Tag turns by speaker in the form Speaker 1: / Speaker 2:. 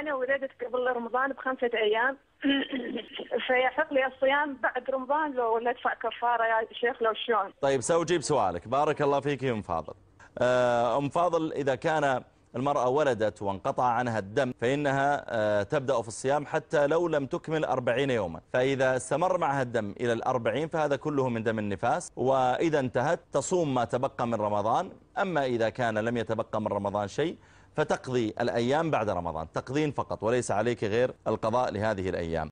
Speaker 1: أنا ولدت قبل رمضان بخمسة أيام فيحق لي الصيام بعد رمضان لو ولا ادفع كفاره يا شيخ لو شلون.
Speaker 2: طيب سو جيب سؤالك، بارك الله فيك يا ام فاضل. آه، ام فاضل اذا كان المرأة ولدت وانقطع عنها الدم فإنها آه، تبدأ في الصيام حتى لو لم تكمل أربعين يوما فإذا استمر معها الدم إلى الأربعين فهذا كله من دم النفاس وإذا انتهت تصوم ما تبقى من رمضان أما إذا كان لم يتبقى من رمضان شيء فتقضي الأيام بعد رمضان تقضين فقط وليس عليك غير القضاء لهذه الأيام